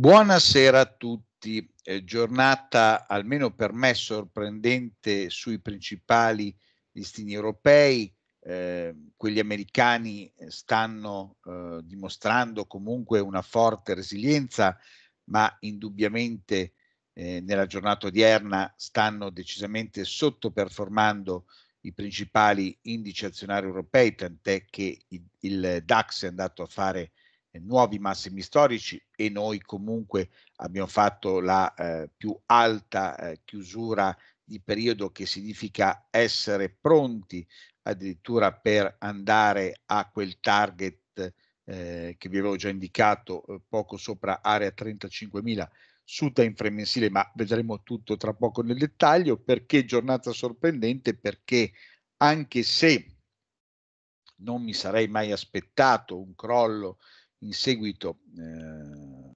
Buonasera a tutti, eh, giornata almeno per me sorprendente sui principali listini europei, eh, quelli americani eh, stanno eh, dimostrando comunque una forte resilienza, ma indubbiamente eh, nella giornata odierna stanno decisamente sottoperformando i principali indici azionari europei, tant'è che il, il DAX è andato a fare nuovi massimi storici e noi comunque abbiamo fatto la eh, più alta eh, chiusura di periodo che significa essere pronti addirittura per andare a quel target eh, che vi avevo già indicato eh, poco sopra area 35.000 su time frame mensile ma vedremo tutto tra poco nel dettaglio perché giornata sorprendente perché anche se non mi sarei mai aspettato un crollo eh, in seguito eh,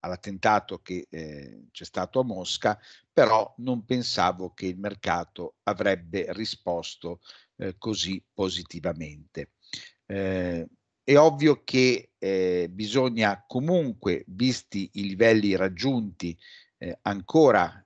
all'attentato che eh, c'è stato a Mosca, però non pensavo che il mercato avrebbe risposto eh, così positivamente. Eh, è ovvio che eh, bisogna comunque, visti i livelli raggiunti, eh, ancora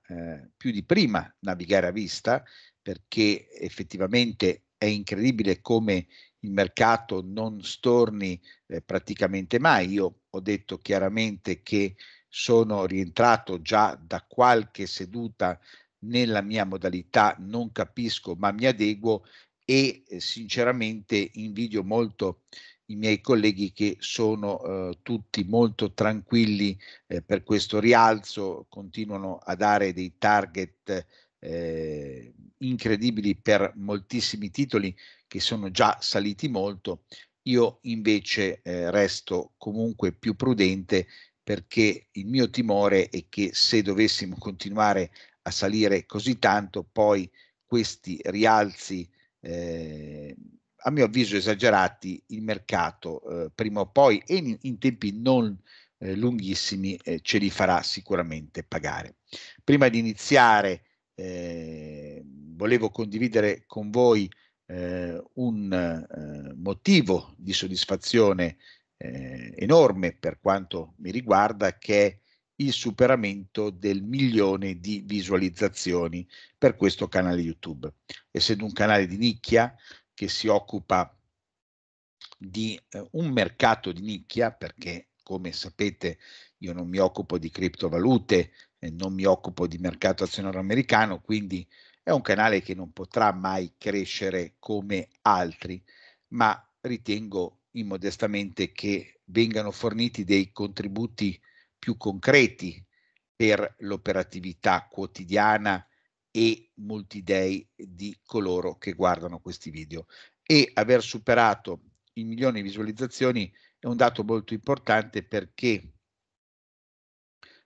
più di prima navigare a vista, perché effettivamente è incredibile come il mercato non storni eh, praticamente mai. Io ho detto chiaramente che sono rientrato già da qualche seduta nella mia modalità, non capisco ma mi adeguo e eh, sinceramente invidio molto i miei colleghi che sono eh, tutti molto tranquilli eh, per questo rialzo, continuano a dare dei target eh, incredibili per moltissimi titoli che sono già saliti molto, io invece eh, resto comunque più prudente perché il mio timore è che se dovessimo continuare a salire così tanto, poi questi rialzi, eh, a mio avviso esagerati, il mercato eh, prima o poi e in, in tempi non eh, lunghissimi eh, ce li farà sicuramente pagare. Prima di iniziare eh, volevo condividere con voi eh, un eh, motivo di soddisfazione eh, enorme per quanto mi riguarda che è il superamento del milione di visualizzazioni per questo canale YouTube. Essendo un canale di nicchia che si occupa di eh, un mercato di nicchia, perché come sapete io non mi occupo di criptovalute, eh, non mi occupo di mercato azionario americano, quindi è un canale che non potrà mai crescere come altri, ma ritengo immodestamente che vengano forniti dei contributi più concreti per l'operatività quotidiana e multiday di coloro che guardano questi video. E aver superato il milione di visualizzazioni è un dato molto importante perché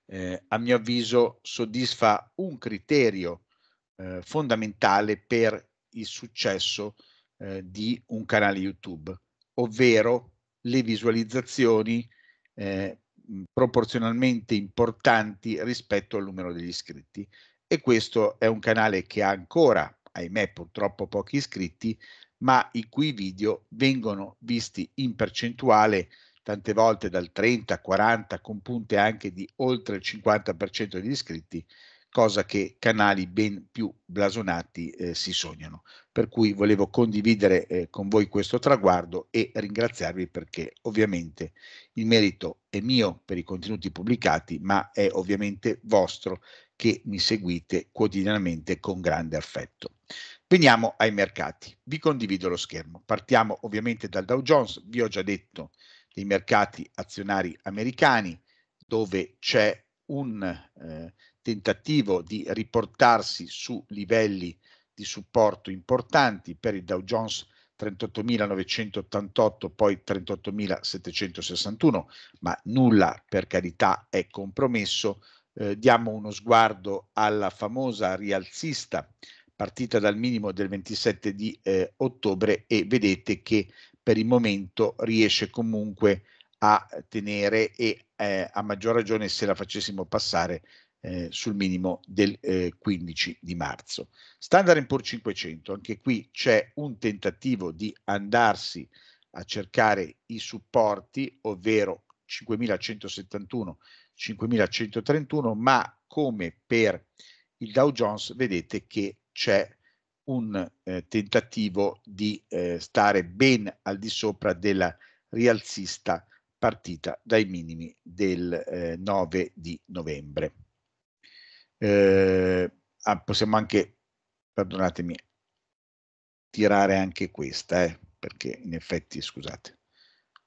eh, a mio avviso soddisfa un criterio eh, fondamentale per il successo eh, di un canale YouTube, ovvero le visualizzazioni eh, proporzionalmente importanti rispetto al numero degli iscritti. E questo è un canale che ha ancora, ahimè, purtroppo pochi iscritti, ma i cui video vengono visti in percentuale tante volte dal 30, 40, con punte anche di oltre il 50% degli iscritti, cosa che canali ben più blasonati eh, si sognano. Per cui volevo condividere eh, con voi questo traguardo e ringraziarvi perché ovviamente il merito è mio per i contenuti pubblicati, ma è ovviamente vostro che mi seguite quotidianamente con grande affetto. Veniamo ai mercati. Vi condivido lo schermo. Partiamo ovviamente dal Dow Jones, vi ho già detto dei mercati azionari americani dove c'è un eh, tentativo di riportarsi su livelli di supporto importanti per il Dow Jones 38.988, poi 38.761, ma nulla per carità è compromesso. Eh, diamo uno sguardo alla famosa rialzista partita dal minimo del 27 di eh, ottobre e vedete che per il momento riesce comunque a tenere e eh, a maggior ragione se la facessimo passare eh, sul minimo del eh, 15 di marzo. Standard Poor's 500, anche qui c'è un tentativo di andarsi a cercare i supporti, ovvero 5171, 5131, ma come per il Dow Jones vedete che c'è un eh, tentativo di eh, stare ben al di sopra della rialzista partita dai minimi del 9 eh, di novembre. Eh, ah, possiamo anche, perdonatemi, tirare anche questa, eh, perché in effetti, scusate,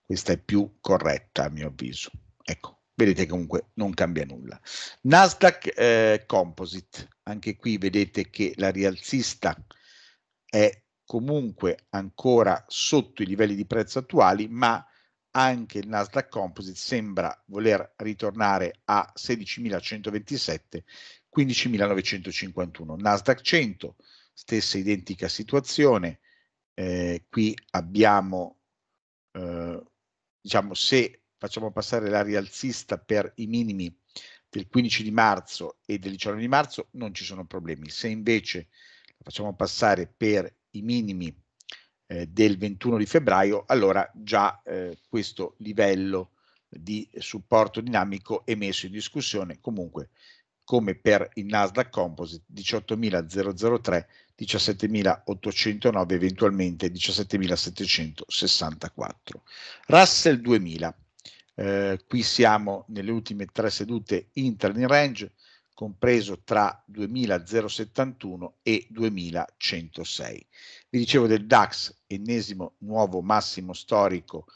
questa è più corretta a mio avviso. Ecco, vedete comunque non cambia nulla. Nasdaq eh, Composite, anche qui vedete che la rialzista è comunque ancora sotto i livelli di prezzo attuali, ma anche il Nasdaq Composite sembra voler ritornare a 16.127 15.951. Nasdaq 100, stessa identica situazione, eh, qui abbiamo, eh, diciamo, se facciamo passare la rialzista per i minimi del 15 di marzo e del 19 di marzo non ci sono problemi, se invece la facciamo passare per i minimi eh, del 21 di febbraio, allora già eh, questo livello di supporto dinamico è messo in discussione. Comunque come per il Nasdaq Composite 18.003, 17.809, eventualmente 17.764. Russell 2000, eh, qui siamo nelle ultime tre sedute in trading range, compreso tra 2.071 e 2.106. Vi dicevo del DAX, ennesimo nuovo massimo storico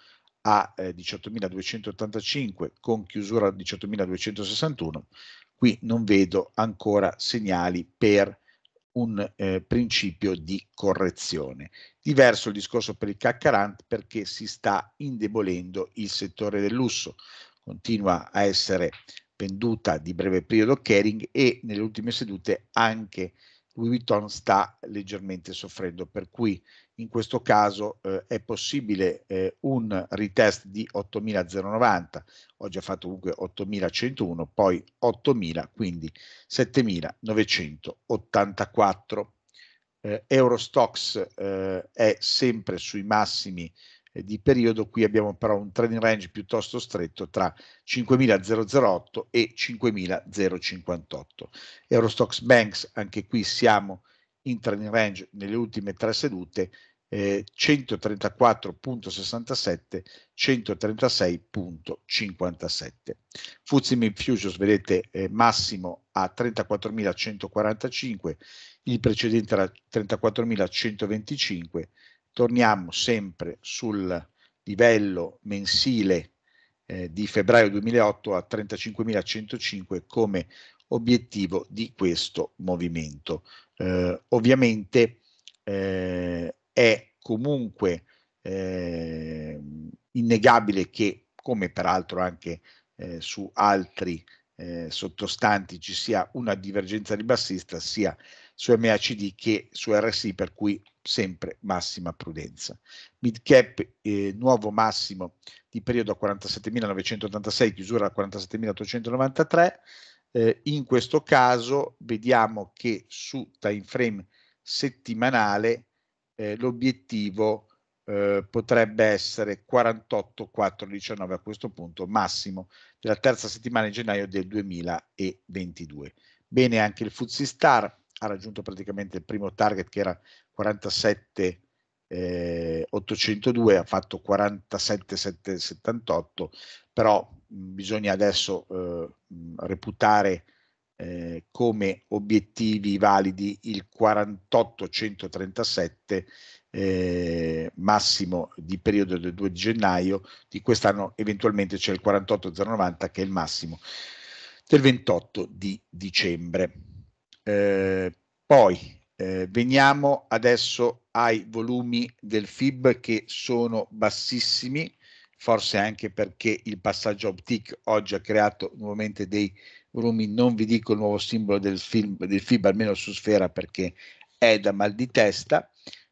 a eh, 18.285 con chiusura a 18.261 qui non vedo ancora segnali per un eh, principio di correzione. Diverso il discorso per il CAC perché si sta indebolendo il settore del lusso, continua a essere venduta di breve periodo Kering e nelle ultime sedute anche Louis Vuitton sta leggermente soffrendo, per cui in questo caso eh, è possibile eh, un retest di 8090, oggi ha fatto comunque 8101, poi 8000, quindi 7984. Eh, Eurostox eh, è sempre sui massimi eh, di periodo, qui abbiamo però un trading range piuttosto stretto tra 5008 e 5058. Eurostox Banks, anche qui siamo in training range nelle ultime tre sedute eh, 134.67, 136.57. Fuzzi Futures, vedete, eh, massimo a 34.145, il precedente era 34.125, torniamo sempre sul livello mensile eh, di febbraio 2008 a 35.105 come obiettivo di questo movimento. Eh, ovviamente eh, è comunque eh, innegabile che, come peraltro anche eh, su altri eh, sottostanti, ci sia una divergenza ribassista sia su MACD che su RSI, per cui sempre massima prudenza. Mid cap eh, nuovo massimo di periodo a 47.986, chiusura a 47.893, eh, in questo caso vediamo che su time frame settimanale eh, l'obiettivo eh, potrebbe essere 48,419 a questo punto massimo della terza settimana di gennaio del 2022. Bene anche il Fuzzy Star ha raggiunto praticamente il primo target che era 47 eh, 802 ha fatto 47,78 però bisogna adesso eh, reputare eh, come obiettivi validi il 4837 eh, massimo di periodo del 2 di gennaio di quest'anno, eventualmente c'è il 48090 che è il massimo del 28 di dicembre. Eh, poi eh, veniamo adesso ai volumi del FIB che sono bassissimi, forse anche perché il passaggio optic oggi ha creato nuovamente dei volumi, non vi dico il nuovo simbolo del, film, del FIB, almeno su Sfera perché è da mal di testa,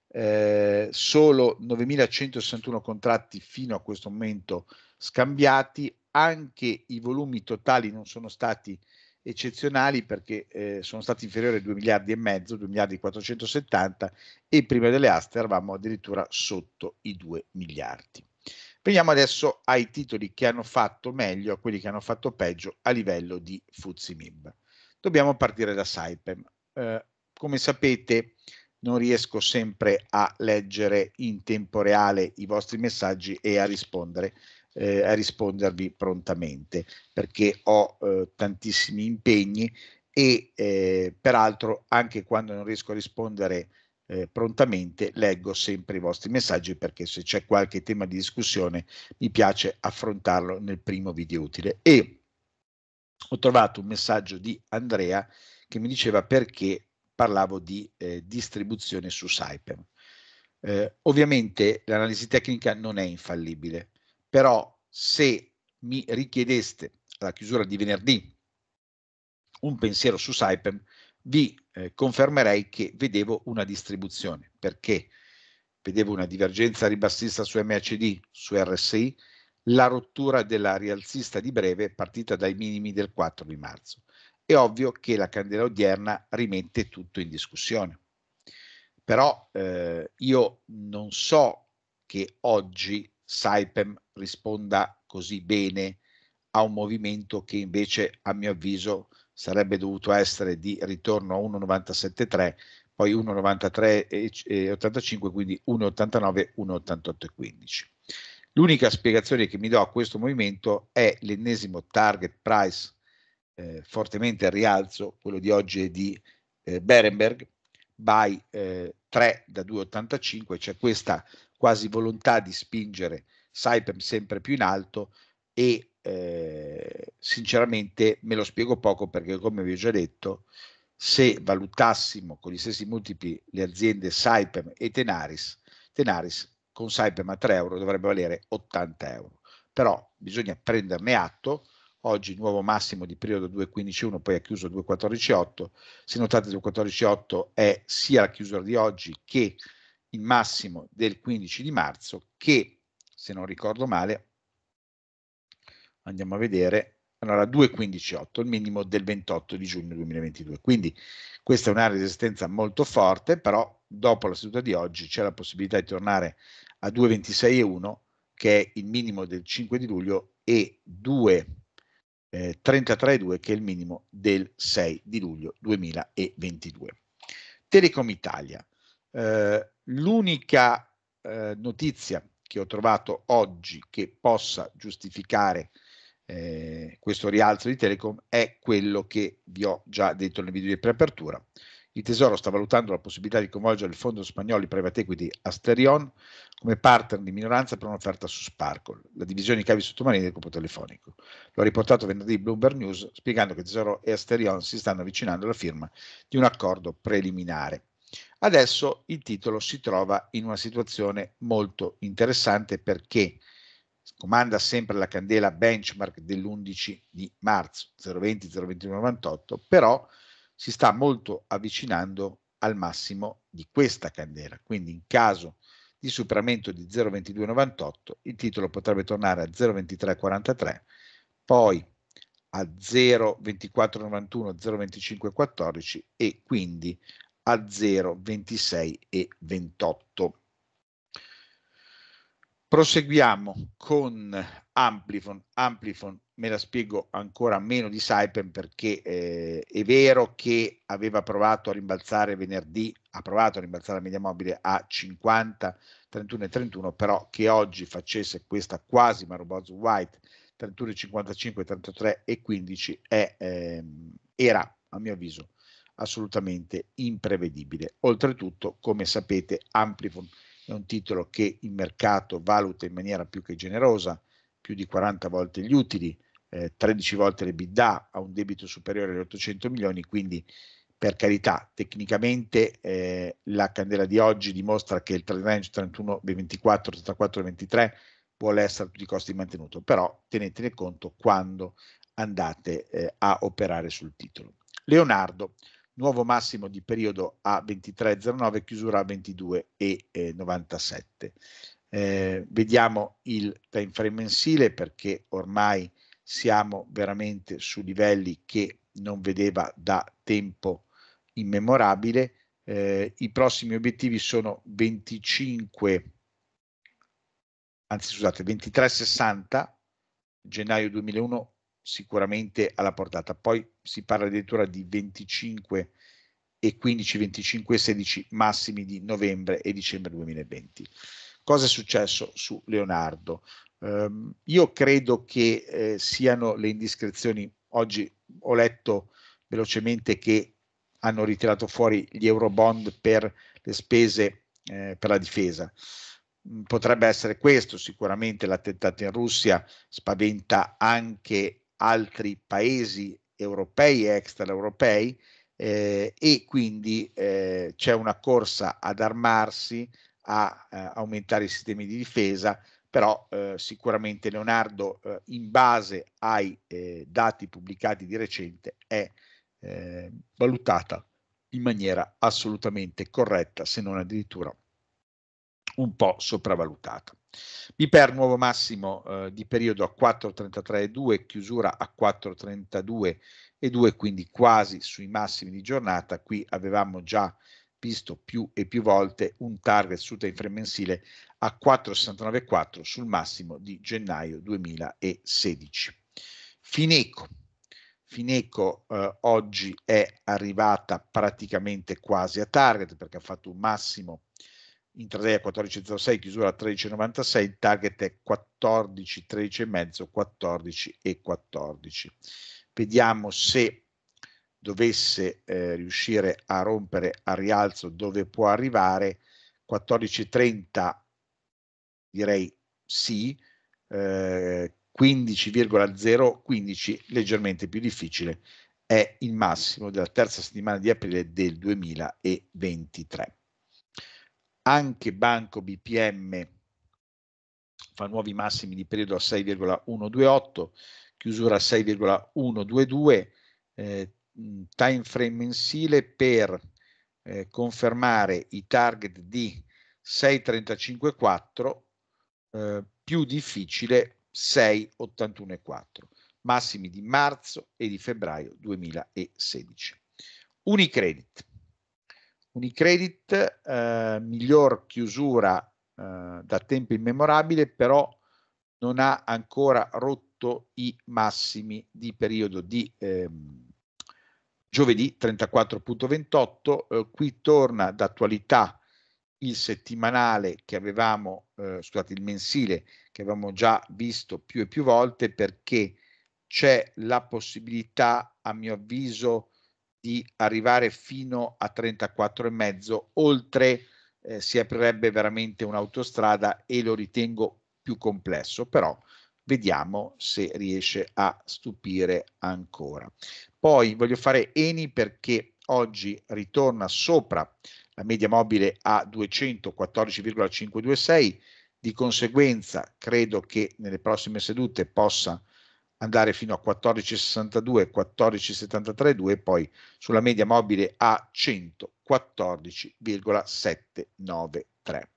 eh, solo 9.161 contratti fino a questo momento scambiati, anche i volumi totali non sono stati eccezionali perché eh, sono stati inferiori a 2 miliardi e mezzo, 2 miliardi 470 e prima delle aste eravamo addirittura sotto i 2 miliardi. Veniamo adesso ai titoli che hanno fatto meglio, a quelli che hanno fatto peggio a livello di Fuzimib. Dobbiamo partire da Saipem. Eh, come sapete non riesco sempre a leggere in tempo reale i vostri messaggi e a rispondere eh, a rispondervi prontamente perché ho eh, tantissimi impegni e eh, peraltro anche quando non riesco a rispondere eh, prontamente, leggo sempre i vostri messaggi perché se c'è qualche tema di discussione mi piace affrontarlo nel primo video utile. E ho trovato un messaggio di Andrea che mi diceva perché parlavo di eh, distribuzione su Saipem. Eh, ovviamente l'analisi tecnica non è infallibile, però se mi richiedeste alla chiusura di venerdì un pensiero su Saipem, vi eh, confermerei che vedevo una distribuzione, perché vedevo una divergenza ribassista su MHD, su RSI, la rottura della rialzista di breve partita dai minimi del 4 di marzo. È ovvio che la candela odierna rimette tutto in discussione. Però eh, io non so che oggi Saipem risponda così bene a un movimento che invece, a mio avviso, sarebbe dovuto essere di ritorno a 1,97,3, poi 1,93,85, quindi 1,89, 1,88,15. L'unica spiegazione che mi do a questo movimento è l'ennesimo target price eh, fortemente al rialzo, quello di oggi è di eh, Berenberg, by eh, 3 da 2,85, c'è questa quasi volontà di spingere Saipem sempre più in alto e eh, sinceramente me lo spiego poco perché come vi ho già detto, se valutassimo con gli stessi multipli le aziende Saipem e Tenaris, Tenaris con Saipem a 3 euro dovrebbe valere 80 euro. Però bisogna prenderne atto, oggi nuovo massimo di periodo 2.15.1, poi ha chiuso 2.14.8. Se notate 2.14.8 è sia la chiusura di oggi che il massimo del 15 di marzo, che se non ricordo male andiamo a vedere, allora 2,158, il minimo del 28 di giugno 2022. Quindi questa è un'area di resistenza molto forte, però dopo la seduta di oggi c'è la possibilità di tornare a 2,26,1 che è il minimo del 5 di luglio e 2,33,2 eh, che è il minimo del 6 di luglio 2022. Telecom Italia. Eh, l'unica eh, notizia che ho trovato oggi che possa giustificare eh, questo rialzo di Telecom è quello che vi ho già detto nel video di preapertura. Il Tesoro sta valutando la possibilità di coinvolgere il fondo spagnolo di private equity Asterion come partner di minoranza per un'offerta su Sparkle, la divisione di cavi sottomarini del gruppo telefonico. L'ho riportato venerdì Bloomberg News spiegando che Tesoro e Asterion si stanno avvicinando alla firma di un accordo preliminare. Adesso il titolo si trova in una situazione molto interessante perché comanda sempre la candela benchmark dell'11 di marzo 020 02198 però si sta molto avvicinando al massimo di questa candela quindi in caso di superamento di 02298 il titolo potrebbe tornare a 02343 poi a 0,2491, 0,2514 e quindi a 0,2628. Proseguiamo con Amplifon. Amplifon me la spiego ancora meno di Saipem perché eh, è vero che aveva provato a rimbalzare venerdì, ha provato a rimbalzare la media mobile a 50, 31 e 31, però che oggi facesse questa quasi Maroboz White 31,55, 33 e 15 è, ehm, era, a mio avviso, assolutamente imprevedibile. Oltretutto, come sapete, Amplifon è un titolo che il mercato valuta in maniera più che generosa, più di 40 volte gli utili, eh, 13 volte le bidda, ha un debito superiore agli 800 milioni, quindi per carità, tecnicamente eh, la candela di oggi dimostra che il trend range 31, 24, 34, 23 vuole essere a tutti i costi mantenuto, però tenetene conto quando andate eh, a operare sul titolo. Leonardo, nuovo massimo di periodo a 23,09, chiusura a 22,97. Eh, vediamo il time frame mensile perché ormai siamo veramente su livelli che non vedeva da tempo immemorabile. Eh, I prossimi obiettivi sono 25, anzi scusate, 23,60 gennaio 2001 sicuramente alla portata. Poi si parla addirittura di 25 e 15, 25 e 16 massimi di novembre e dicembre 2020. Cosa è successo su Leonardo? Um, io credo che eh, siano le indiscrezioni, oggi ho letto velocemente che hanno ritirato fuori gli euro bond per le spese eh, per la difesa potrebbe essere questo, sicuramente l'attentato in Russia spaventa anche altri paesi europei e extraeuropei eh, e quindi eh, c'è una corsa ad armarsi, a, a eh, aumentare i sistemi di difesa, però eh, sicuramente Leonardo eh, in base ai eh, dati pubblicati di recente è valutata in maniera assolutamente corretta, se non addirittura un po' sopravvalutato. BPER nuovo massimo eh, di periodo a 4,33,2, chiusura a 4,32,2, quindi quasi sui massimi di giornata. Qui avevamo già visto più e più volte un target su time mensile a 4,694 sul massimo di gennaio 2016. Fineco. Fineco eh, oggi è arrivata praticamente quasi a target perché ha fatto un massimo intraday a 14,06, chiusura a 13,96, target è 14, 13,5, 14 e 14. Vediamo se dovesse eh, riuscire a rompere a rialzo dove può arrivare, 14,30 direi sì, eh, 15,015 leggermente più difficile, è il massimo della terza settimana di aprile del 2023 anche Banco BPM fa nuovi massimi di periodo a 6,128, chiusura a 6,122, eh, time frame mensile per eh, confermare i target di 6,35,4, eh, più difficile 6,81,4, massimi di marzo e di febbraio 2016. Unicredit. Unicredit, eh, miglior chiusura eh, da tempo immemorabile, però non ha ancora rotto i massimi di periodo di ehm, giovedì 34.28. Eh, qui torna d'attualità il settimanale che avevamo, eh, scusate, il mensile che avevamo già visto più e più volte perché c'è la possibilità, a mio avviso, di arrivare fino a 34,5, oltre eh, si aprirebbe veramente un'autostrada e lo ritengo più complesso, però vediamo se riesce a stupire ancora. Poi voglio fare Eni perché oggi ritorna sopra la media mobile a 214,526, di conseguenza credo che nelle prossime sedute possa andare fino a 14,62, 14,73,2 e poi sulla media mobile a 114,793.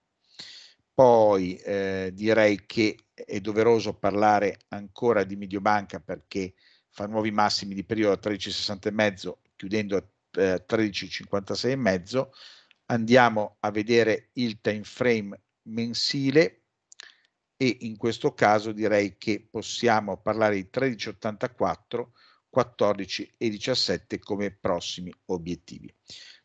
Poi eh, direi che è doveroso parlare ancora di Mediobanca perché fa nuovi massimi di periodo a 13,60,5 chiudendo a eh, 13,56,5. Andiamo a vedere il time frame mensile e in questo caso direi che possiamo parlare di 1384, 14 e 17 come prossimi obiettivi.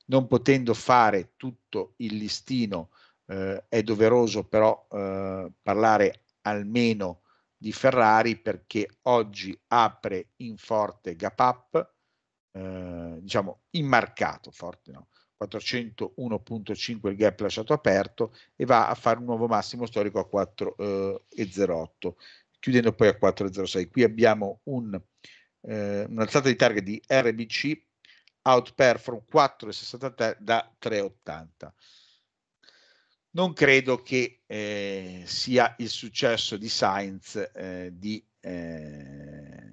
Non potendo fare tutto il listino eh, è doveroso però eh, parlare almeno di Ferrari perché oggi apre in forte gap up, eh, diciamo in marcato forte, no? 401.5 il gap lasciato aperto e va a fare un nuovo massimo storico a 4,08 eh, chiudendo poi a 4,06 qui abbiamo un, eh, un'alzata di target di RBC outperform 4,63 da 3,80 non credo che eh, sia il successo di Sainz eh, di eh,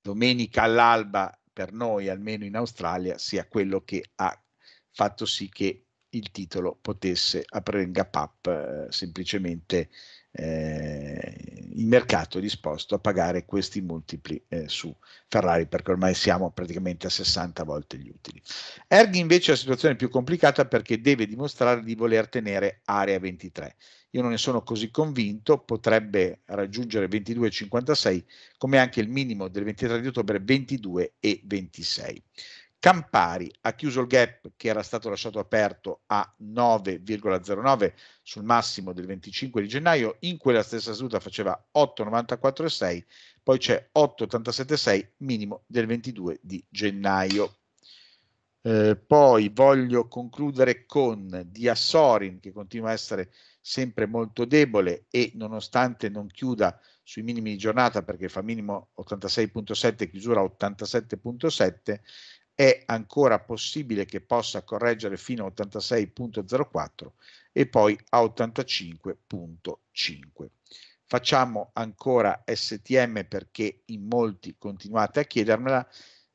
domenica all'alba per noi almeno in Australia sia quello che ha fatto sì che il titolo potesse aprire in gap up eh, semplicemente eh, il mercato è disposto a pagare questi multipli eh, su Ferrari perché ormai siamo praticamente a 60 volte gli utili. Erghi invece è una situazione più complicata perché deve dimostrare di voler tenere area 23. Io non ne sono così convinto, potrebbe raggiungere 22,56 come anche il minimo del 23 di ottobre 22 e 26. Campari ha chiuso il gap che era stato lasciato aperto a 9,09 sul massimo del 25 di gennaio, in quella stessa seduta faceva 8,94,6, poi c'è 8,87,6 minimo del 22 di gennaio. Eh, poi voglio concludere con Diasorin che continua a essere sempre molto debole e nonostante non chiuda sui minimi di giornata perché fa minimo 86.7 chiusura 87.7 è ancora possibile che possa correggere fino a 86.04 e poi a 85.5. Facciamo ancora STM perché in molti continuate a chiedermela,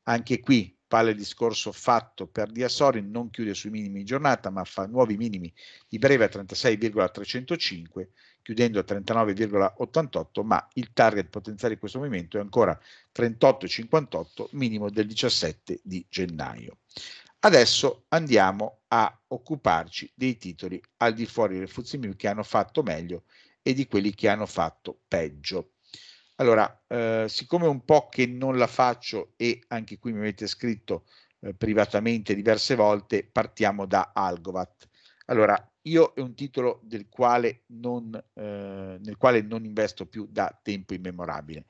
anche qui vale il discorso fatto per Diasori, non chiude sui minimi in giornata ma fa nuovi minimi di breve a 36,305 chiudendo a 39,88, ma il target potenziale di questo movimento è ancora 38,58, minimo del 17 di gennaio. Adesso andiamo a occuparci dei titoli al di fuori del Fuzimil che hanno fatto meglio e di quelli che hanno fatto peggio. Allora, eh, siccome un po' che non la faccio e anche qui mi avete scritto eh, privatamente diverse volte, partiamo da Algovat. Allora, io è un titolo del quale non, eh, nel quale non investo più da tempo immemorabile.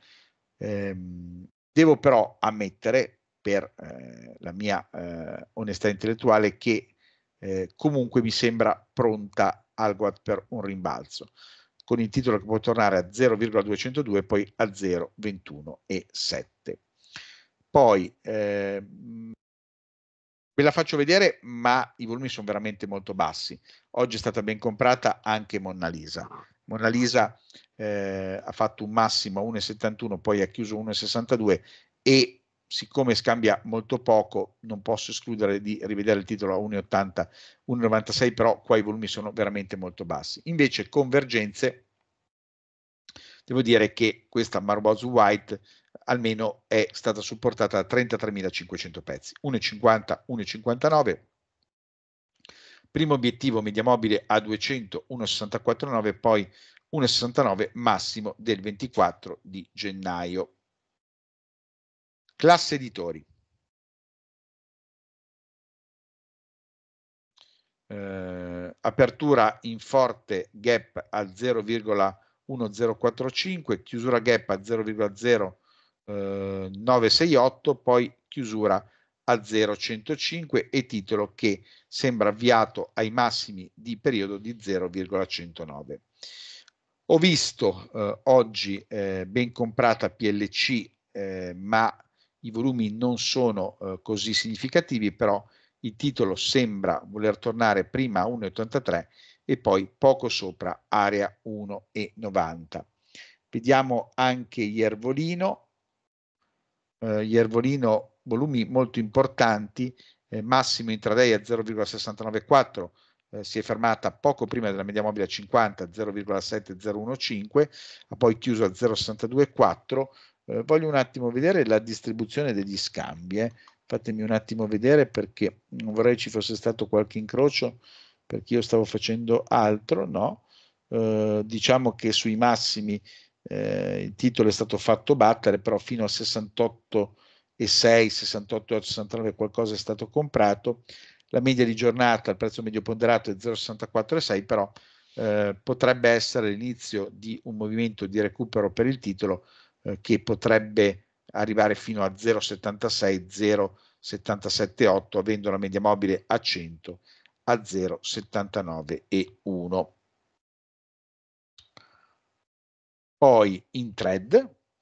Ehm, devo però ammettere, per eh, la mia eh, onestà intellettuale, che eh, comunque mi sembra pronta Algoat per un rimbalzo, con il titolo che può tornare a 0,202 e poi a 0,21 e 7. Poi eh, Ve la faccio vedere, ma i volumi sono veramente molto bassi. Oggi è stata ben comprata anche Mona Lisa. Mona Lisa eh, ha fatto un massimo a 1,71, poi ha chiuso 1,62 e siccome scambia molto poco, non posso escludere di rivedere il titolo a 1,80, 1,96, però qua i volumi sono veramente molto bassi. Invece convergenze, devo dire che questa Marbosu White almeno è stata supportata da 33.500 pezzi, 1,50, 1,59. Primo obiettivo media mobile a 200, 1,64,9, poi 1,69 massimo del 24 di gennaio. Classe editori. Eh, apertura in forte gap a 0,1045, chiusura gap a 0,0 968, eh, poi chiusura a 0,105 e titolo che sembra avviato ai massimi di periodo di 0,109. Ho visto eh, oggi eh, ben comprata PLC, eh, ma i volumi non sono eh, così significativi, però il titolo sembra voler tornare prima a 1,83 e poi poco sopra area 1,90. Vediamo anche Iervolino, eh, Iervolino volumi molto importanti, eh, massimo intraday a 0,694, eh, si è fermata poco prima della media mobile a 50, 0,7015, ha poi chiuso a 0,624. Eh, voglio un attimo vedere la distribuzione degli scambi, eh. fatemi un attimo vedere perché non vorrei ci fosse stato qualche incrocio perché io stavo facendo altro, no? Eh, diciamo che sui massimi eh, il titolo è stato fatto battere, però fino a 68 e 6, 68 69 qualcosa è stato comprato. La media di giornata, il prezzo medio ponderato è 0,64,6, però eh, potrebbe essere l'inizio di un movimento di recupero per il titolo eh, che potrebbe arrivare fino a 0,76, 0,77,8, avendo la media mobile a 100 a 0,79 e 1. poi in thread,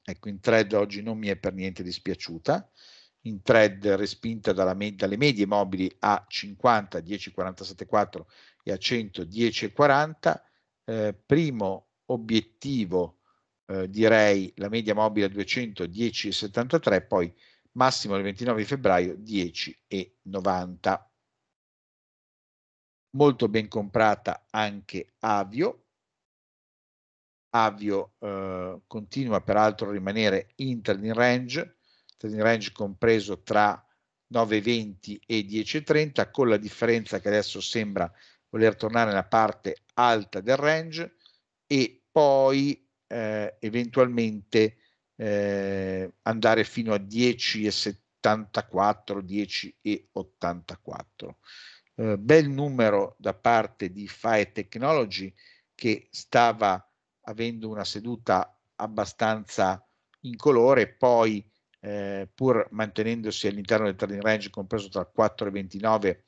ecco in thread oggi non mi è per niente dispiaciuta, in thread respinta me, dalle medie mobili a 50, 10, 47, 4 e a 100, 10, 40, eh, primo obiettivo eh, direi la media mobile a 200, 10 73, poi massimo il 29 febbraio 10 e 90. Molto ben comprata anche Avio, Avio eh, continua peraltro a rimanere in trading range, trading range compreso tra 9,20 e 10,30 con la differenza che adesso sembra voler tornare nella parte alta del range e poi eh, eventualmente eh, andare fino a 10,74, 10,84. Eh, bel numero da parte di FAE Technology che stava avendo una seduta abbastanza incolore, poi eh, pur mantenendosi all'interno del trading range compreso tra 4,29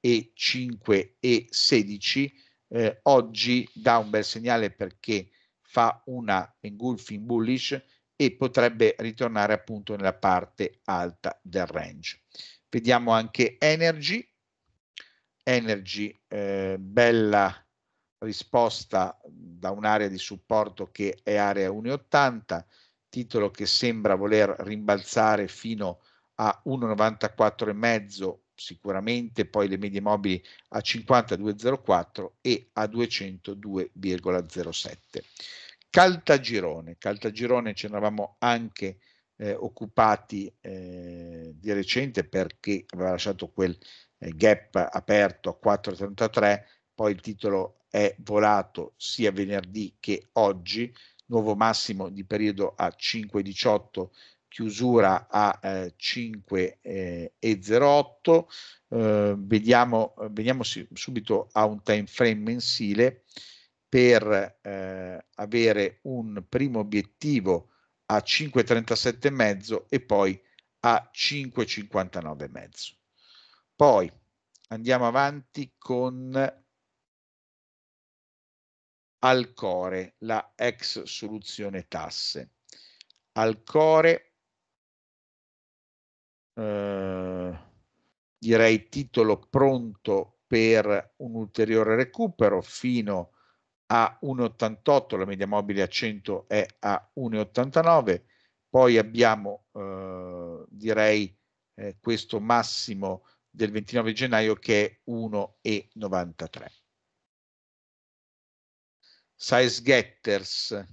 e 5,16, eh, oggi dà un bel segnale perché fa una engulfing bullish e potrebbe ritornare appunto nella parte alta del range. Vediamo anche Energy, Energy eh, bella risposta da un'area di supporto che è area 1,80, titolo che sembra voler rimbalzare fino a 1,94,5 sicuramente, poi le medie mobili a 52,04 e a 202,07. Caltagirone, Caltagirone ce ne eravamo anche eh, occupati eh, di recente perché aveva lasciato quel eh, gap aperto a 4,33 poi il titolo è volato sia venerdì che oggi, nuovo massimo di periodo a 5,18, chiusura a eh, 5,08. Eh, ehm, vediamo, vediamo subito a un time frame mensile per eh, avere un primo obiettivo a 5,37,5 e poi a 5,59,5. Poi andiamo avanti con al core la ex soluzione tasse. Alcore, eh, direi titolo pronto per un ulteriore recupero fino a 1,88, la media mobile a 100 è a 1,89, poi abbiamo eh, direi eh, questo massimo del 29 gennaio che è 1,93. Size Getters,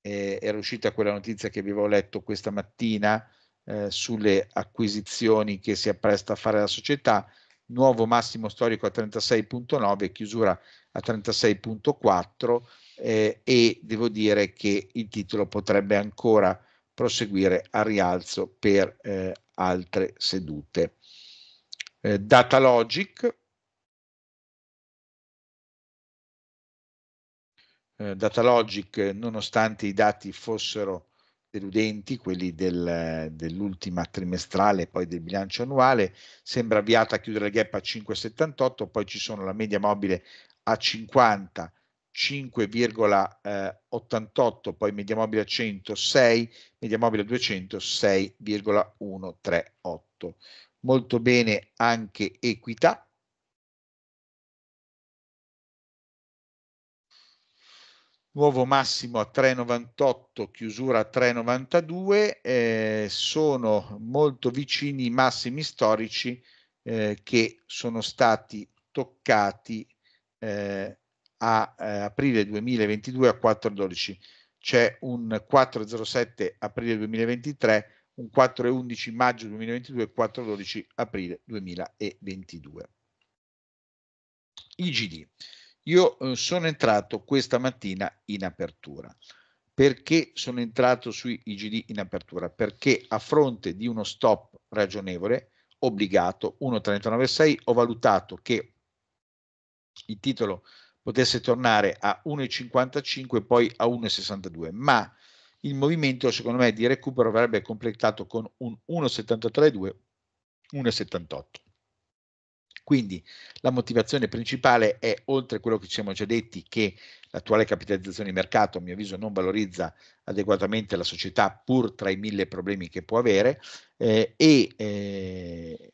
eh, era uscita quella notizia che vi avevo letto questa mattina eh, sulle acquisizioni che si appresta a fare la società, nuovo massimo storico a 36.9, chiusura a 36.4 eh, e devo dire che il titolo potrebbe ancora proseguire a rialzo per eh, altre sedute. Eh, Datalogic, eh, Datalogic, nonostante i dati fossero deludenti, quelli del, dell'ultima trimestrale e poi del bilancio annuale, sembra avviata a chiudere il gap a 5,78, poi ci sono la media mobile a 50, 5,88, poi media mobile a 106, media mobile a 206,138. Molto bene anche equità, nuovo massimo a 3,98, chiusura a 3,92, eh, sono molto vicini i massimi storici eh, che sono stati toccati eh, a eh, aprile 2022 a 4,12. C'è un 4,07 aprile 2023, un 4,11 maggio 2022 e 4,12 aprile 2022. IGD. Io eh, sono entrato questa mattina in apertura. Perché sono entrato sui IGD in apertura? Perché a fronte di uno stop ragionevole, obbligato 1,396, ho valutato che il titolo potesse tornare a 1,55 e poi a 1,62, ma il movimento secondo me di recupero avrebbe completato con un 1,732, 1,78. Quindi la motivazione principale è, oltre a quello che ci siamo già detti, che l'attuale capitalizzazione di mercato, a mio avviso, non valorizza adeguatamente la società pur tra i mille problemi che può avere, eh, e eh,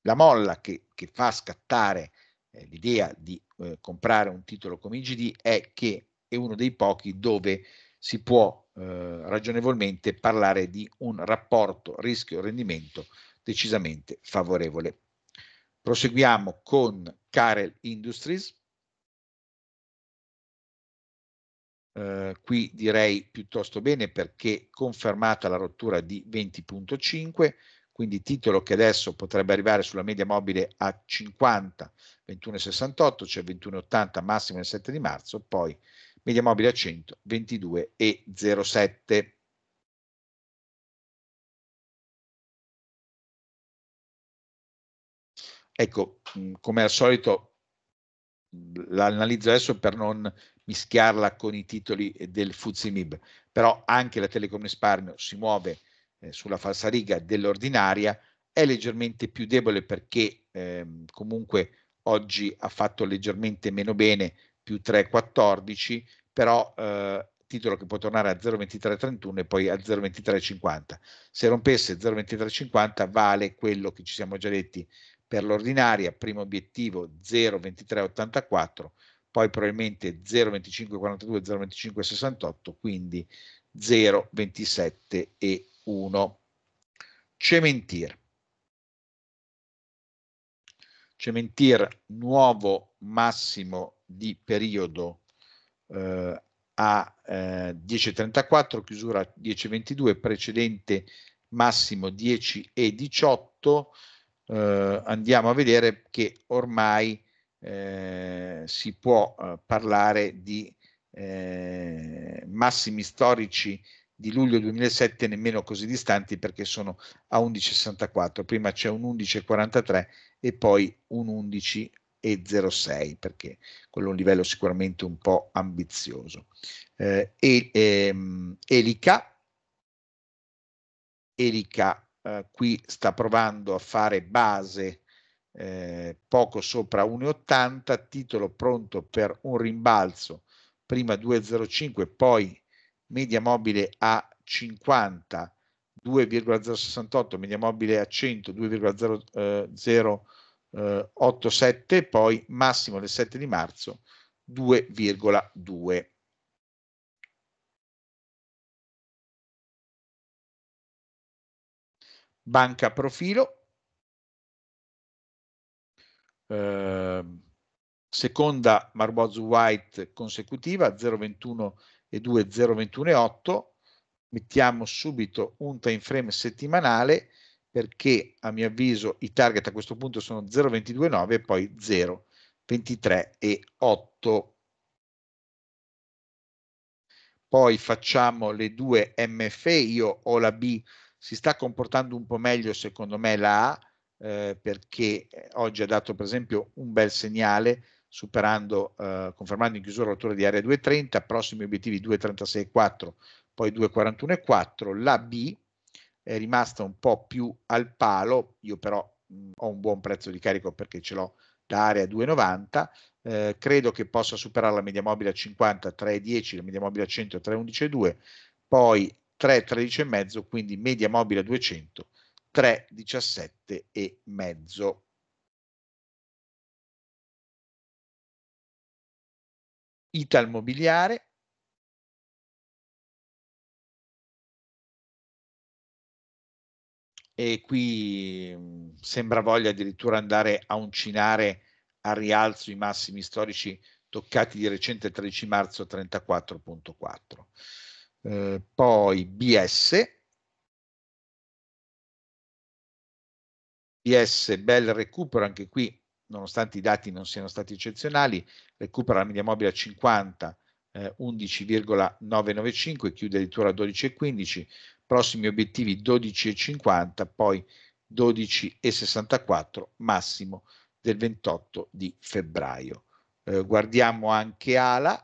la molla che, che fa scattare eh, l'idea di eh, comprare un titolo come IGD è che è uno dei pochi dove si può eh, ragionevolmente parlare di un rapporto rischio-rendimento decisamente favorevole. Proseguiamo con Karel Industries. Eh, qui direi piuttosto bene perché confermata la rottura di 20.5, quindi titolo che adesso potrebbe arrivare sulla media mobile a 50, 21,68, cioè 21,80 massimo il 7 di marzo, poi media mobile a 100, 22,07. Ecco, mm, come al solito, l'analizzo adesso per non mischiarla con i titoli del Fuzimib, però anche la Telecom Risparmio si muove eh, sulla falsariga dell'ordinaria, è leggermente più debole perché ehm, comunque oggi ha fatto leggermente meno bene, più 3,14, però eh, titolo che può tornare a 0,2331 e poi a 0,2350. Se rompesse 0,2350 vale quello che ci siamo già detti per l'ordinaria, primo obiettivo 0,2384, poi probabilmente 0,2542, 0,2568, quindi 0,27 e 1. Cementir. Cementir, nuovo massimo di periodo eh, a eh, 10,34, chiusura 10,22, precedente massimo 10,18 eh, andiamo a vedere che ormai eh, si può eh, parlare di eh, massimi storici di luglio 2007 nemmeno così distanti perché sono a 11,64, prima c'è un 11,43 e poi un 11 e 0,6 perché quello è un livello sicuramente un po' ambizioso. Eh, e, ehm, Elica, Elica eh, qui sta provando a fare base eh, poco sopra 1,80, titolo pronto per un rimbalzo, prima 2,05, poi media mobile a 50, 2,068, media mobile a 100, 2,087, eh, eh, poi massimo del 7 di marzo 2,2. banca profilo, eh, seconda Marbozu White consecutiva 0,21 e 2, 0,21 e 8, mettiamo subito un time frame settimanale perché a mio avviso i target a questo punto sono 0,22,9 e poi 0,23 e 8. Poi facciamo le due MFE, io ho la B si sta comportando un po' meglio secondo me la A eh, perché eh, oggi ha dato per esempio un bel segnale superando, eh, confermando in chiusura rotura di area 2.30, prossimi obiettivi 2.36.4, poi 2.41.4, la B è rimasta un po' più al palo, io però mh, mm, ho un buon prezzo di carico perché ce l'ho da area 2,90, eh, credo che possa superare la media mobile a 50, 3,10, la media mobile a 100, 3,11,2, poi 3, e mezzo, quindi media mobile 200, 3, 17 e mezzo. Ital Mobiliare, e qui mm, sembra voglia addirittura andare a uncinare a rialzo i massimi storici toccati di recente 13 marzo 34.4. Eh, poi BS, BS bel recupero anche qui, nonostante i dati non siano stati eccezionali, recupera la media mobile a 50, eh, 11,995, chiude addirittura a 12,15, prossimi obiettivi 12,50, poi 12,64, massimo del 28 di febbraio. Eh, guardiamo anche ALA,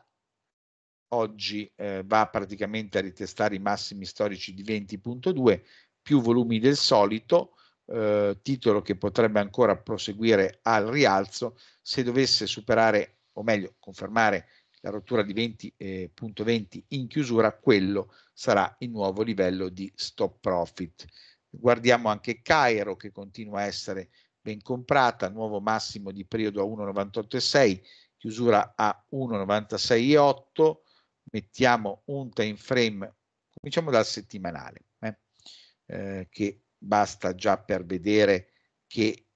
oggi eh, va praticamente a ritestare i massimi storici di 20.2, più volumi del solito, eh, titolo che potrebbe ancora proseguire al rialzo se dovesse superare, o meglio, confermare la rottura di 20.20 eh, 20 in chiusura, quello sarà il nuovo livello di stop profit. Guardiamo anche Cairo che continua a essere ben comprata, nuovo massimo di periodo a 1,98,6, chiusura a 1,96,8, mettiamo un time frame, cominciamo dal settimanale, eh, eh, che basta già per vedere che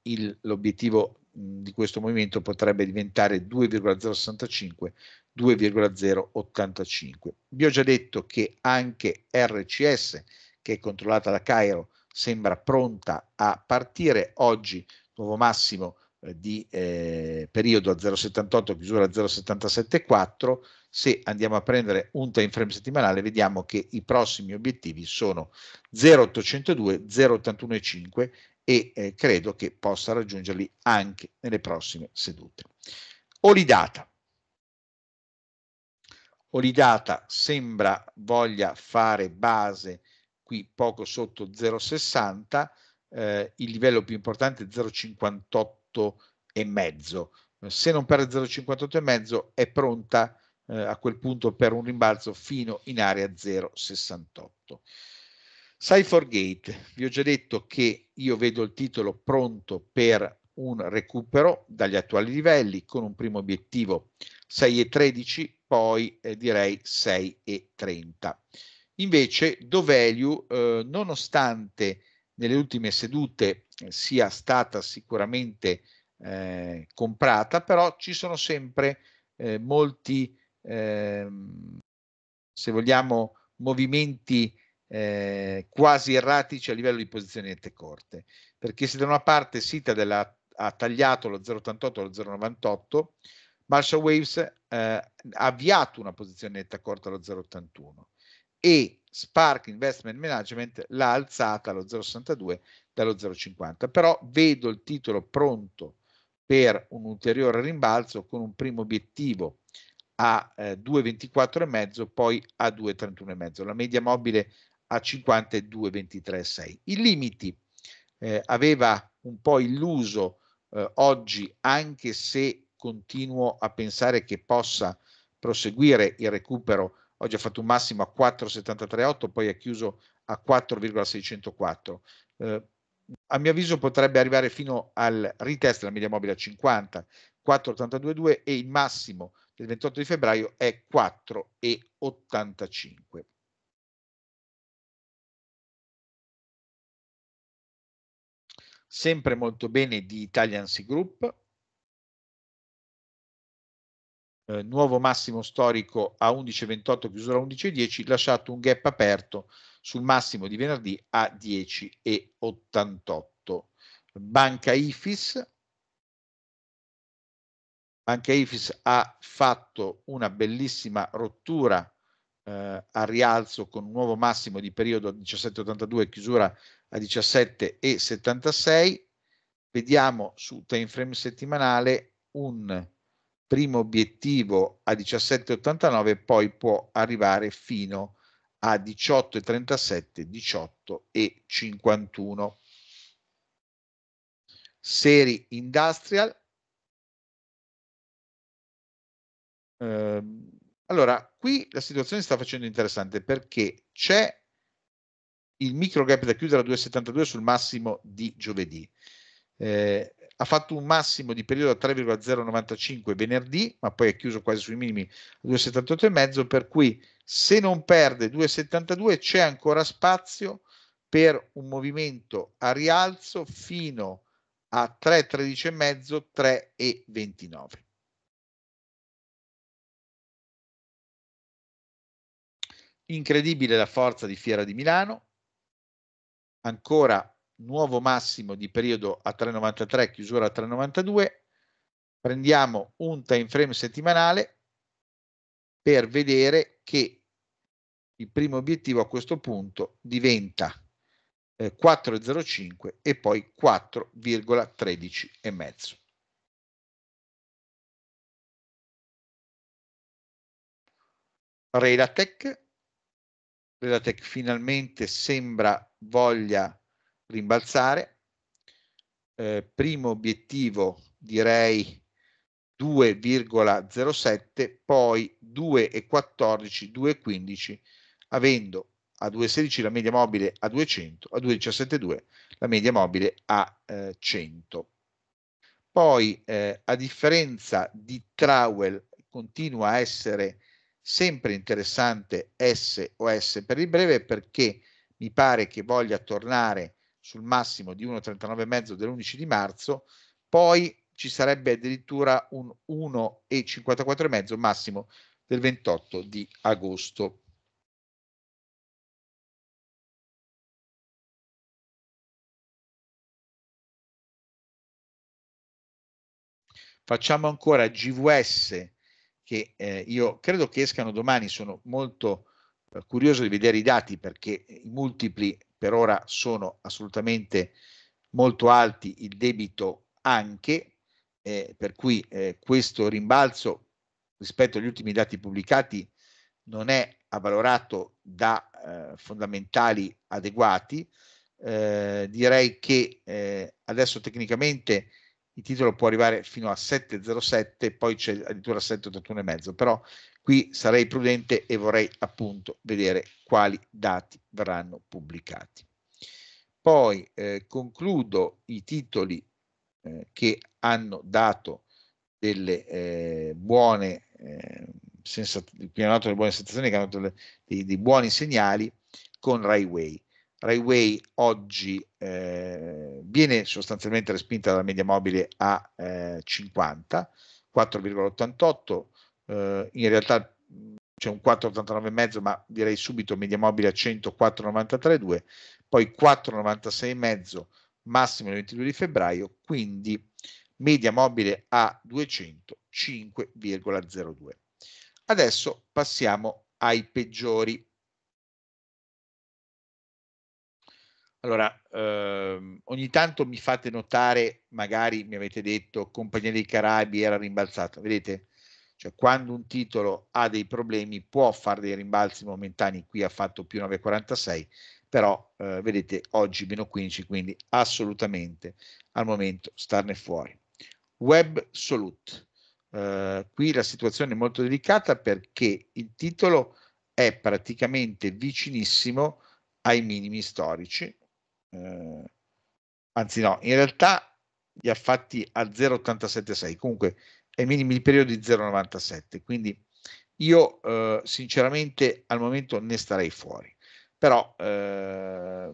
l'obiettivo di questo movimento potrebbe diventare 2,065, 2,085. Vi ho già detto che anche RCS, che è controllata da Cairo, sembra pronta a partire oggi, nuovo massimo eh, di eh, periodo a 0,78 chiusura a 0,774 se andiamo a prendere un time frame settimanale vediamo che i prossimi obiettivi sono 0,802 0,815 e eh, credo che possa raggiungerli anche nelle prossime sedute Olidata Olidata sembra voglia fare base qui poco sotto 0,60 eh, il livello più importante è 0,58 e mezzo. Se non perde mezzo, è pronta eh, a quel punto per un rimbalzo fino in area 0,68. Cyphergate, vi ho già detto che io vedo il titolo pronto per un recupero dagli attuali livelli con un primo obiettivo 6,13, poi eh, direi 6,30. Invece Dovelio, eh, nonostante nelle ultime sedute sia stata sicuramente eh, comprata, però ci sono sempre eh, molti, eh, se vogliamo, movimenti eh, quasi erratici a livello di posizionette corte, perché se da una parte Citadel della, ha tagliato lo 0,88 allo 0,98, Marshall Waves eh, ha avviato una posizione netta corta allo 0,81 e Spark Investment Management l'ha alzata allo 0,62 dallo 0,50, però vedo il titolo pronto per un ulteriore rimbalzo con un primo obiettivo a eh, 2,24,5, poi a 2,31,5, la media mobile a 52,23,6. I limiti eh, aveva un po' illuso eh, oggi, anche se continuo a pensare che possa proseguire il recupero oggi ha fatto un massimo a 4,738, poi ha chiuso a 4,604. Eh, a mio avviso potrebbe arrivare fino al ritest della media mobile a 50, 4,822 e il massimo del 28 di febbraio è 4,85. Sempre molto bene di Italian Sea Group, eh, nuovo massimo storico a 11,28, chiusura a 11,10, lasciato un gap aperto sul massimo di venerdì a 10,88. Banca IFIS, Banca IFIS ha fatto una bellissima rottura eh, a rialzo con un nuovo massimo di periodo a 17,82 chiusura a 17,76. Vediamo su time frame settimanale un primo obiettivo a 17,89 poi può arrivare fino a 18,37, 18,51. Seri Industrial. Eh, allora, qui la situazione si sta facendo interessante perché c'è il micro gap da chiudere a 2,72 sul massimo di giovedì. Eh, ha fatto un massimo di periodo a 3,095 venerdì, ma poi ha chiuso quasi sui minimi a 2,78,5, per cui se non perde 2,72 c'è ancora spazio per un movimento a rialzo fino a 3,13,5, 3,29. Incredibile la forza di Fiera di Milano, ancora nuovo massimo di periodo a 3,93, chiusura a 3,92, prendiamo un time frame settimanale per vedere che il primo obiettivo a questo punto diventa eh, 4,05 e poi 4,13 e mezzo. Relatec, Relatec finalmente sembra voglia rimbalzare. Eh, primo obiettivo direi 2,07, poi 2,14, 2,15, avendo a 2,16 la media mobile a 200, a 2,17,2 la media mobile a eh, 100. Poi, eh, a differenza di Trowell, continua a essere sempre interessante SOS per il breve perché mi pare che voglia tornare sul massimo di 1,39,5 dell'11 di marzo, poi ci sarebbe addirittura un 1,54,5 massimo del 28 di agosto. Facciamo ancora GVS che eh, io credo che escano domani, sono molto eh, curioso di vedere i dati perché i multipli per ora sono assolutamente molto alti, il debito anche, eh, per cui eh, questo rimbalzo rispetto agli ultimi dati pubblicati non è avvalorato da eh, fondamentali adeguati. Eh, direi che eh, adesso tecnicamente il titolo può arrivare fino a 7,07, poi c'è addirittura 7,81,5, però qui sarei prudente e vorrei appunto vedere quali dati verranno pubblicati. Poi eh, concludo i titoli eh, che hanno dato delle eh, buone eh, sensazioni, delle buone sensazioni, che hanno dato dei, dei buoni segnali con Raiway. Raiway oggi eh, viene sostanzialmente respinta dalla media mobile a eh, 50, 4,88, eh, in realtà c'è un 4,89,5 ma direi subito media mobile a 104,93,2, poi 4,96,5 massimo il 22 di febbraio, quindi media mobile a 205,02. Adesso passiamo ai peggiori. Allora, ehm, ogni tanto mi fate notare, magari mi avete detto, Compagnia dei Caraibi era rimbalzata. Vedete, cioè quando un titolo ha dei problemi può fare dei rimbalzi momentanei, qui ha fatto più 9,46, però eh, vedete oggi meno 15, quindi assolutamente al momento starne fuori. Web Solute. Eh, qui la situazione è molto delicata perché il titolo è praticamente vicinissimo ai minimi storici, eh, anzi no, in realtà li ha fatti a 0,876, comunque ai minimi di periodo di 0,97, quindi io eh, sinceramente al momento ne starei fuori, però eh,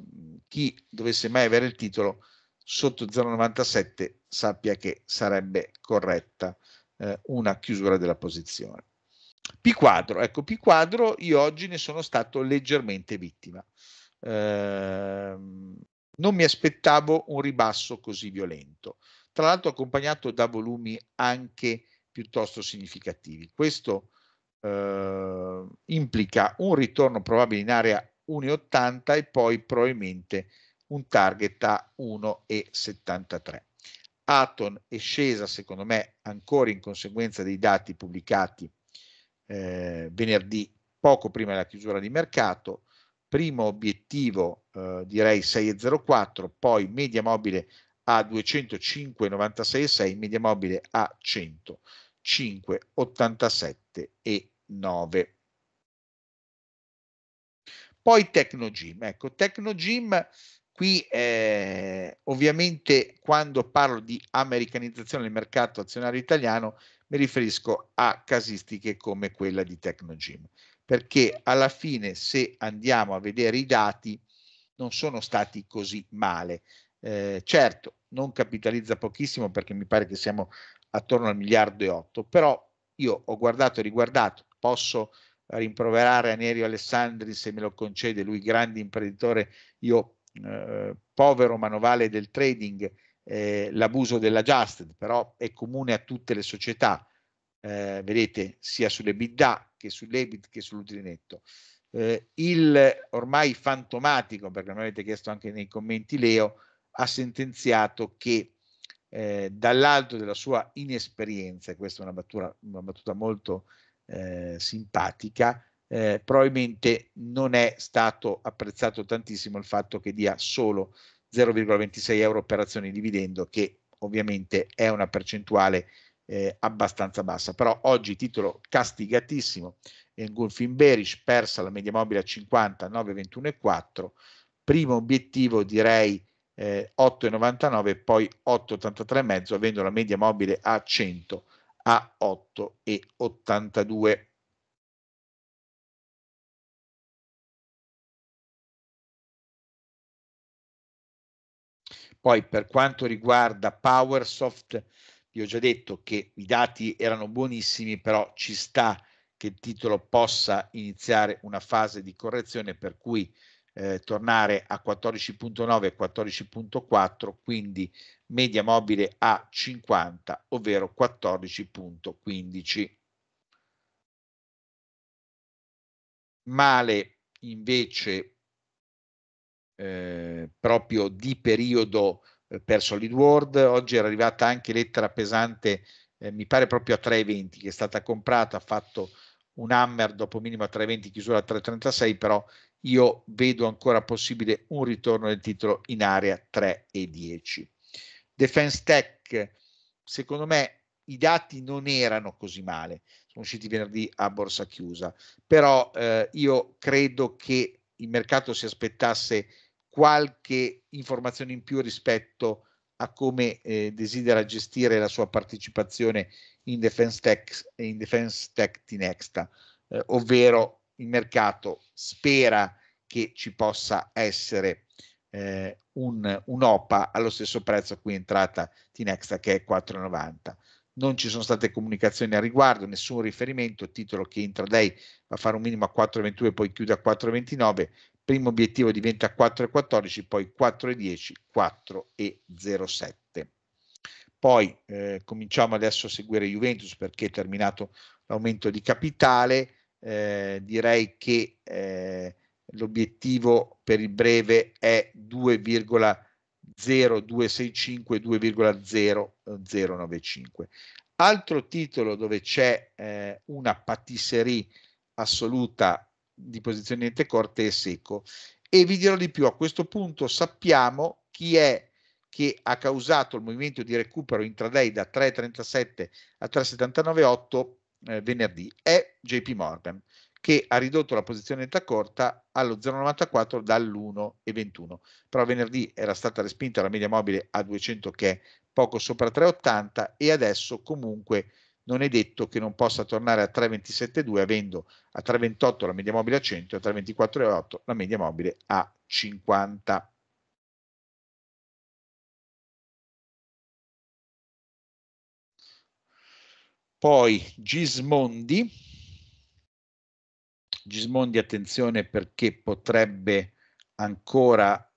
chi dovesse mai avere il titolo sotto 0,97 sappia che sarebbe corretta eh, una chiusura della posizione. p quadro, ecco p quadro, io oggi ne sono stato leggermente vittima. Ehm, non mi aspettavo un ribasso così violento, tra l'altro accompagnato da volumi anche piuttosto significativi. Questo eh, implica un ritorno probabile in area 1,80 e poi probabilmente un target a 1,73. Aton è scesa, secondo me, ancora in conseguenza dei dati pubblicati eh, venerdì poco prima della chiusura di mercato, primo obiettivo eh, direi 6,04, poi media mobile a 205,96,6, media mobile a 105,87 e 9. Poi Tecnogym, ecco Tecnogym qui eh, ovviamente quando parlo di americanizzazione del mercato azionario italiano mi riferisco a casistiche come quella di Tecnogym perché alla fine se andiamo a vedere i dati non sono stati così male. Eh, certo, non capitalizza pochissimo perché mi pare che siamo attorno al miliardo e otto, però io ho guardato e riguardato, posso rimproverare a Nerio Alessandri se me lo concede, lui grande imprenditore, io eh, povero manovale del trading, eh, l'abuso della Justed, però è comune a tutte le società, eh, vedete sia sull'EBITDA che sull'EBIT che sull'utile netto. Eh, il ormai fantomatico, perché me l'avete chiesto anche nei commenti Leo, ha sentenziato che eh, dall'alto della sua inesperienza, e questa è una battuta, una battuta molto eh, simpatica, eh, probabilmente non è stato apprezzato tantissimo il fatto che dia solo 0,26 euro per azione di dividendo, che ovviamente è una percentuale eh, abbastanza bassa. Però oggi titolo castigatissimo, Engulfing Bearish, persa la media mobile a 50, 9,21,4, primo obiettivo direi eh, 8,99, poi 8,83,5, avendo la media mobile a 100 a 8,82. Poi per quanto riguarda Powersoft, vi ho già detto che i dati erano buonissimi, però ci sta che il titolo possa iniziare una fase di correzione, per cui eh, tornare a 14.9 e 14.4, quindi media mobile a 50, ovvero 14.15. Male invece eh, proprio di periodo eh, per Solid World, oggi era arrivata anche lettera pesante, eh, mi pare proprio a 3,20 che è stata comprata, ha fatto un hammer dopo minimo a 3,20, chiusura a 3,36, però io vedo ancora possibile un ritorno del titolo in area 3,10. Defense Tech, secondo me i dati non erano così male, sono usciti venerdì a borsa chiusa, però eh, io credo che il mercato si aspettasse qualche informazione in più rispetto a come eh, desidera gestire la sua partecipazione in Defense Tech, in Defense Tech Tinexta, eh, ovvero il mercato spera che ci possa essere eh, un, un'OPA allo stesso prezzo a cui è entrata Tinexta che è 4,90. Non ci sono state comunicazioni a riguardo, nessun riferimento, titolo che intraday va a fare un minimo a 4,22 e poi chiude a 4,29, primo obiettivo diventa 4,14, poi 4,10, 4,07. Poi eh, cominciamo adesso a seguire Juventus perché è terminato l'aumento di capitale, eh, direi che eh, l'obiettivo per il breve è 2,0265, 2,0095. Altro titolo dove c'è eh, una patisserie assoluta di posizionamento corte e secco. E vi dirò di più, a questo punto sappiamo chi è che ha causato il movimento di recupero intraday da 3,37 a 3,79,8 eh, venerdì, è JP Morgan, che ha ridotto la posizione netta corta allo 0,94 dall'1,21. Però venerdì era stata respinta la media mobile a 200 che è poco sopra 3,80 e adesso comunque non è detto che non possa tornare a 3,27,2 avendo a 3,28 la media mobile a 100 e a 3,24,8 la media mobile a 50. Poi Gismondi, Gismondi attenzione perché potrebbe ancora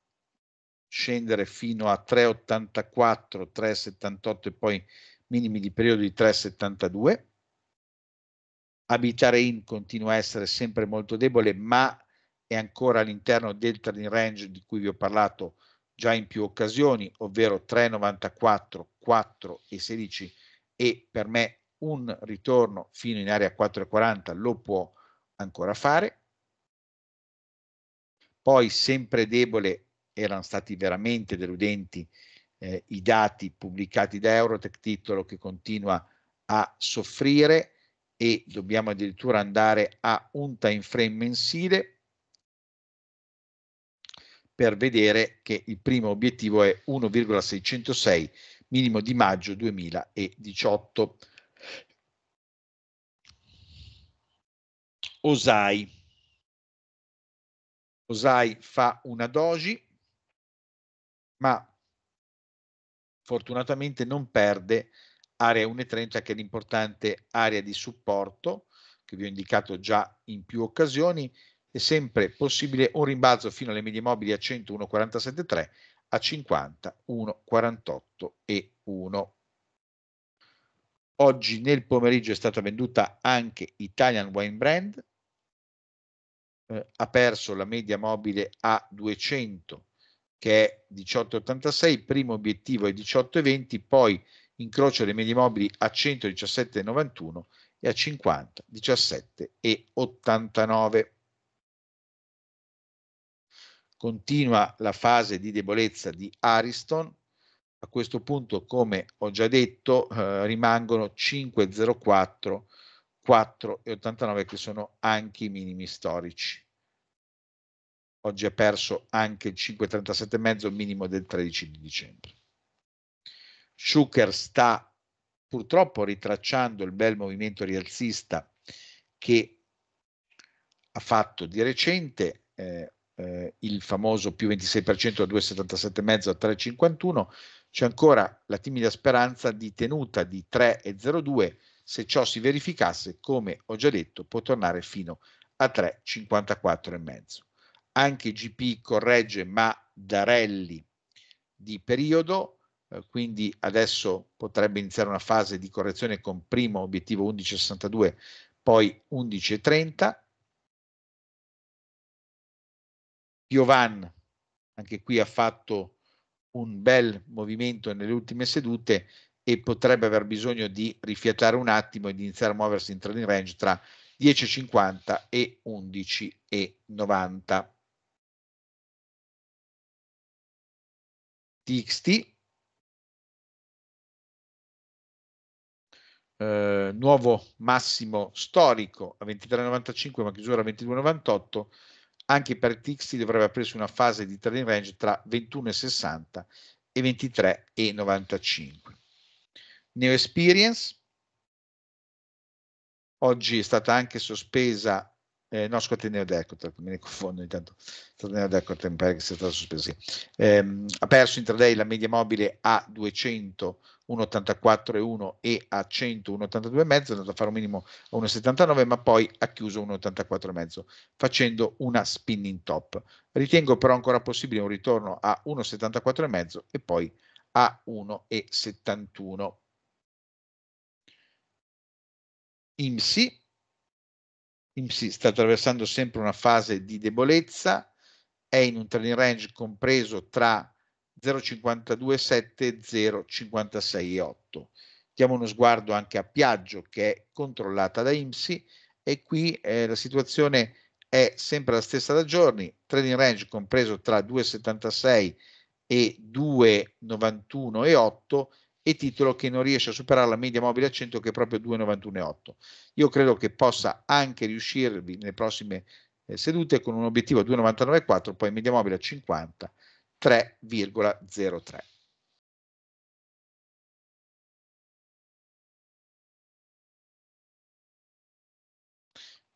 scendere fino a 3,84, 3,78 e poi minimi di periodo di 3,72. Abitare in continua a essere sempre molto debole, ma è ancora all'interno del trading range di cui vi ho parlato già in più occasioni, ovvero 3,94, 4 e 16 e per me un ritorno fino in area 4,40 lo può ancora fare. Poi sempre debole, erano stati veramente deludenti eh, i dati pubblicati da Eurotech, titolo che continua a soffrire e dobbiamo addirittura andare a un time frame mensile per vedere che il primo obiettivo è 1,606 minimo di maggio 2018. Osai. Osai fa una doji, ma fortunatamente non perde area 1.30 che è l'importante area di supporto che vi ho indicato già in più occasioni, è sempre possibile un rimbalzo fino alle medie mobili a 100, 1,47,3 a 50, 1,48 e 1. Oggi nel pomeriggio è stata venduta anche Italian Wine Brand, eh, ha perso la media mobile a 200 che è 18,86, primo obiettivo è 18,20, poi incrocia le medie mobili a 117,91 e a 50, 17,89. Continua la fase di debolezza di Ariston, a questo punto come ho già detto eh, rimangono 5,04, 4,89 che sono anche i minimi storici oggi ha perso anche il 5,37,5 minimo del 13 di dicembre. Schucker sta purtroppo ritracciando il bel movimento rialzista che ha fatto di recente, eh, eh, il famoso più 26% da 2,77,5 a 3,51, c'è ancora la timida speranza di tenuta di 3,02, se ciò si verificasse, come ho già detto, può tornare fino a 3,54,5 anche GP corregge, ma Darelli di periodo, eh, quindi adesso potrebbe iniziare una fase di correzione con primo obiettivo 11,62, poi 11,30. Piovan, anche qui ha fatto un bel movimento nelle ultime sedute e potrebbe aver bisogno di rifiatare un attimo e di iniziare a muoversi in trading range tra 10,50 e 11,90. txt eh, nuovo massimo storico a 23,95 ma chiusura a 22,98 anche per txt dovrebbe aver preso una fase di trading range tra 21,60 e 23,95 Neo Experience oggi è stata anche sospesa eh, no, Scott Neodecotter, me mi confondo intanto. Scott Neodecotter mi pare che sia stato sospeso. Eh, ha perso intraday la media mobile a 200, 1,84,1 e a 100, 1,82,5. È andato a fare un minimo a 1,79, ma poi ha chiuso 1,84,5 facendo una spinning top. Ritengo però ancora possibile un ritorno a 1,74,5 e poi a 1,71. IMSI IMSI sta attraversando sempre una fase di debolezza, è in un trading range compreso tra 0,52,7 e 0,56,8. Diamo uno sguardo anche a Piaggio che è controllata da IMSI e qui eh, la situazione è sempre la stessa da giorni, trading range compreso tra 2,76 e 2,91,8 e titolo che non riesce a superare la media mobile a 100 che è proprio 2,91,8. Io credo che possa anche riuscirvi nelle prossime eh, sedute con un obiettivo 2,99,4, poi media mobile a 50, 3,03.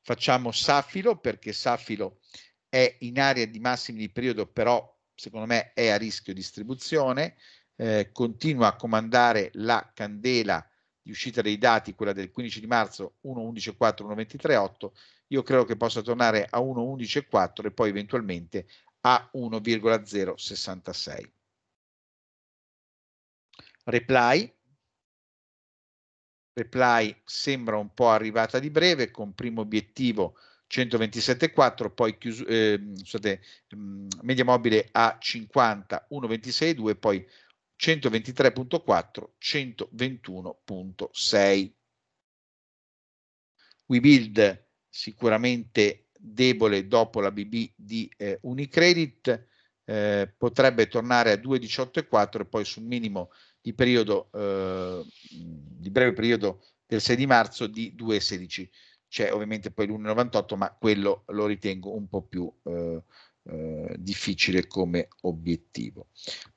Facciamo Safilo perché Safilo è in area di massimi di periodo, però secondo me è a rischio distribuzione eh, continua a comandare la candela di uscita dei dati, quella del 15 di marzo 1.11.4, 1.23.8, io credo che possa tornare a 1.11.4 e poi eventualmente a 1,066. Reply. Reply sembra un po' arrivata di breve con primo obiettivo 127,4, poi chiuso, eh, scusate, ehm, media mobile a 50, 1,26,2, poi 123.4, 121.6. WeBuild sicuramente debole dopo la BB di eh, Unicredit, eh, potrebbe tornare a 2,18,4 e poi sul minimo di, periodo, eh, di breve periodo del 6 di marzo di 2,16. C'è ovviamente poi l'1,98, ma quello lo ritengo un po' più eh, eh, difficile come obiettivo.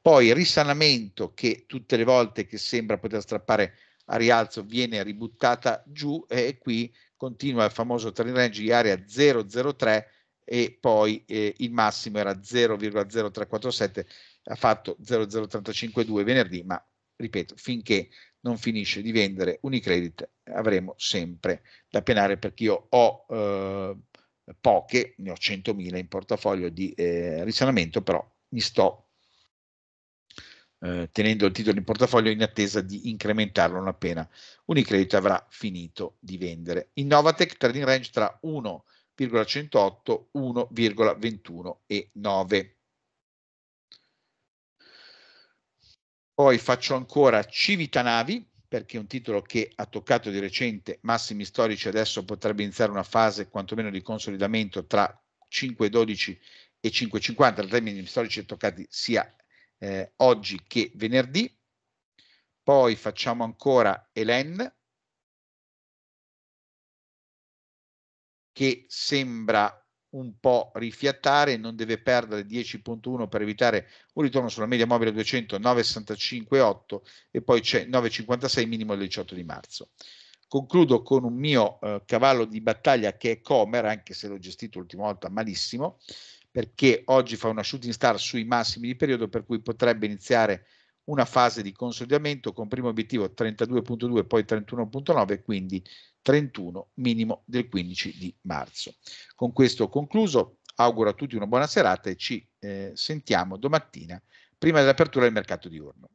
Poi il risanamento che tutte le volte che sembra poter strappare a rialzo viene ributtata giù e qui continua il famoso trend range di area 003 e poi eh, il massimo era 0,0347, ha fatto 0,0352 venerdì, ma ripeto, finché non finisce di vendere Unicredit avremo sempre da penare perché io ho eh, poche, ne ho 100.000 in portafoglio di eh, risanamento, però mi sto eh, tenendo il titolo in portafoglio in attesa di incrementarlo non appena Unicredit avrà finito di vendere. Innovatec trading range tra 1,108, 1,21 e 9. Poi faccio ancora Civitanavi, perché è un titolo che ha toccato di recente massimi storici, adesso potrebbe iniziare una fase quantomeno di consolidamento tra 5,12 e 5,50, tra i minimi storici toccati sia eh, oggi che venerdì. Poi facciamo ancora Elen, che sembra un po' rifiattare, non deve perdere 10.1 per evitare un ritorno sulla media mobile 200 965.8 e poi c'è 9.56 minimo del 18 di marzo. Concludo con un mio eh, cavallo di battaglia che è Comer, anche se l'ho gestito l'ultima volta malissimo, perché oggi fa una shooting star sui massimi di periodo per cui potrebbe iniziare una fase di consolidamento con primo obiettivo 32.2 poi 31.9, quindi 31 minimo del 15 di marzo. Con questo concluso, auguro a tutti una buona serata e ci eh, sentiamo domattina prima dell'apertura del mercato diurno.